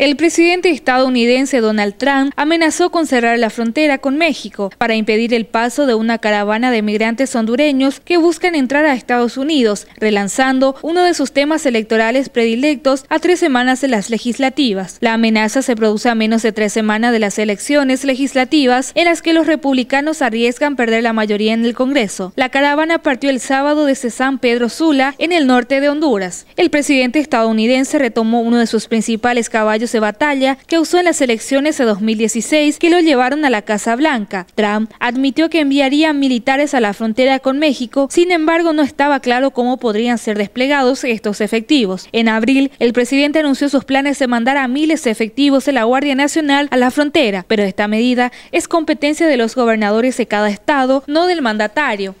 El presidente estadounidense Donald Trump amenazó con cerrar la frontera con México para impedir el paso de una caravana de migrantes hondureños que buscan entrar a Estados Unidos, relanzando uno de sus temas electorales predilectos a tres semanas de las legislativas. La amenaza se produce a menos de tres semanas de las elecciones legislativas en las que los republicanos arriesgan perder la mayoría en el Congreso. La caravana partió el sábado desde San Pedro Sula, en el norte de Honduras. El presidente estadounidense retomó uno de sus principales caballos de batalla que usó en las elecciones de 2016 que lo llevaron a la Casa Blanca. Trump admitió que enviaría militares a la frontera con México, sin embargo no estaba claro cómo podrían ser desplegados estos efectivos. En abril, el presidente anunció sus planes de mandar a miles de efectivos de la Guardia Nacional a la frontera, pero esta medida es competencia de los gobernadores de cada estado, no del mandatario.